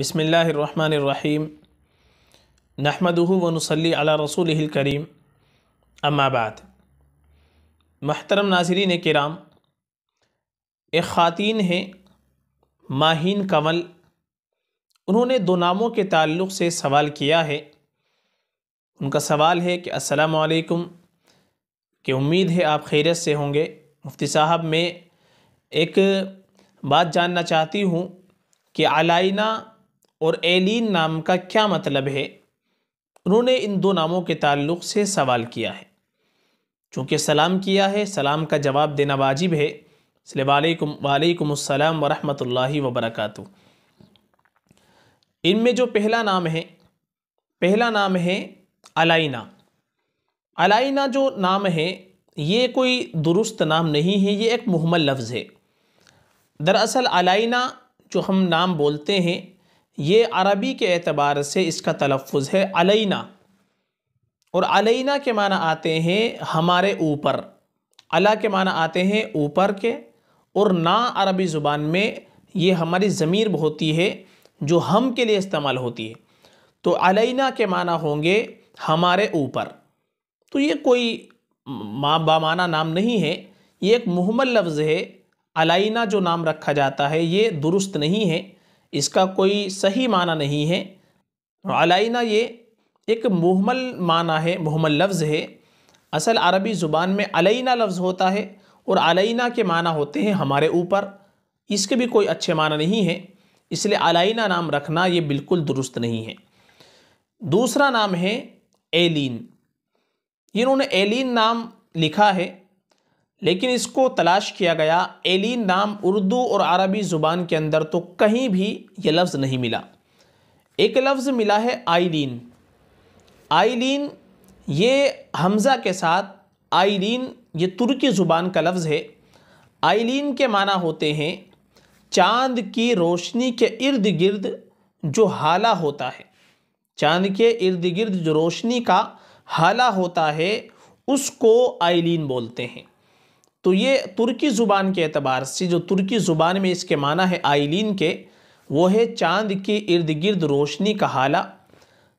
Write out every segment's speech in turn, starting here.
बसमीम नहमदहू वनसली अला रसूल करीम अम्माबाद महतरम नाजरीन कराम एक ख़ातिन हैं माहीन कंवल उन्होंने दो नामों के ताल्लुक़ से सवाल किया है उनका सवाल है कि असलकुम कि उम्मीद है आप खैरत से होंगे मुफ्ती साहब मैं एक बात जानना चाहती हूँ कि आलाइना और एलिन नाम का क्या मतलब है उन्होंने इन दो नामों के ताल्लुक़ से सवाल किया है चूँकि सलाम किया है सलाम का जवाब देना वाजिब है इसलिए वालेकुम वालेकुमसलम वरहमतुल्लाहि वबरकू इनमें जो पहला नाम है पहला नाम है अलाइना अलाइना जो नाम है ये कोई दुरुस्त नाम नहीं है ये एक महमल लफ्ज़ है दरअसल अलाइना जो हम नाम बोलते हैं ये अरबी के एतबार से इसका तलफ़ है अलैना और अलैना के माना आते हैं हमारे ऊपर अला के माना आते हैं ऊपर के और ना अरबी ज़ुबान में ये हमारी ज़मीर होती है जो हम के लिए इस्तेमाल होती है तो अलैना के माना होंगे हमारे ऊपर तो ये कोई माँ बामाना नाम नहीं है ये एक मुहमल लफ्ज़ है अलाइना जो नाम रखा जाता है ये दुरुस्त नहीं है इसका कोई सही माना नहीं है अलाइना ये एक मुहमल माना है मुहमल लफ्ज़ है असल अरबी ज़ुबान में अलैना लफ्ज़ होता है और अलैना के माना होते हैं हमारे ऊपर इसके भी कोई अच्छे माना नहीं है इसलिए अलैना नाम रखना ये बिल्कुल दुरुस्त नहीं है दूसरा नाम है एलिन इन्होंने एलिन नाम लिखा है लेकिन इसको तलाश किया गया एलिन नाम उर्दू और अरबी ज़ुबान के अंदर तो कहीं भी ये लफ्ज़ नहीं मिला एक लफ्ज़ मिला है आइलिन आइलिन ये हमज़ा के साथ आइलिन ये तुर्की ज़ुबान का लफ्ज़ है आइलिन के माना होते हैं चांद की रोशनी के इर्द गिर्द जो हाला होता है चांद के इर्द गिर्द जो रोशनी का हाला होता है उसको आइलिन बोलते हैं तो ये तुर्की ज़ुबान के अतबार से जो तुर्की ज़ुबान में इसके माना है आइलिन के वो है चांद के इर्द गिर्द रोशनी का हाला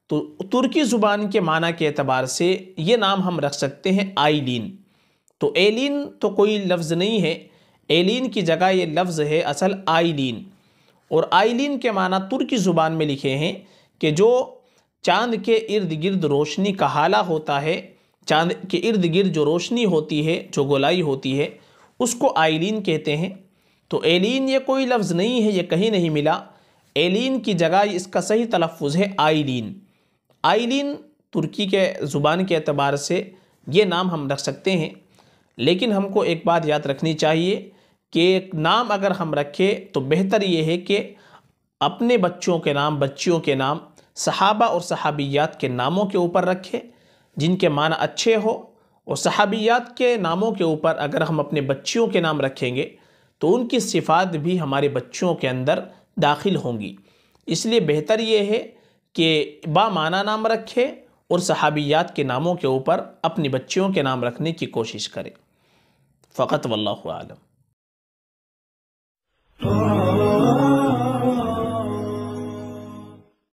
तो तुर्की ज़ुबान के माना के अतबार से ये नाम हम रख सकते हैं आइलिन तो एलिन तो कोई लफ्ज़ नहीं है एलिन की जगह ये लफ्ज़ है असल आइलिन और आइलिन के माना तुर्की ज़ुबान में लिखे हैं कि जो चांद के इर्द गिर्द रोशनी का हाला होता है चांद के इर्द गिर्द जो रोशनी होती है जो गोलाई होती है उसको आइलिन कहते हैं तो एलिन ये कोई लफ्ज़ नहीं है ये कहीं नहीं मिला एलिन की जगह इसका सही तलफ़ है आइलिन आइलिन तुर्की के ज़ुबान के अतबार से ये नाम हम रख सकते हैं लेकिन हमको एक बात याद रखनी चाहिए कि एक नाम अगर हम रखें तो बेहतर ये है कि अपने बच्चों के नाम बच्चियों के नाम सहाबा और सहाबियात के नामों के ऊपर रखें जिनके माना अच्छे हो और सहाबियात के नामों के ऊपर अगर हम अपने बच्चियों के नाम रखेंगे तो उनकी सिफात भी हमारे बच्चों के अंदर दाखिल होंगी इसलिए बेहतर ये है कि बामाना नाम रखें और सहाबियात के नामों के ऊपर अपने बच्चियों के नाम रखने की कोशिश करें फ़कत वल्लम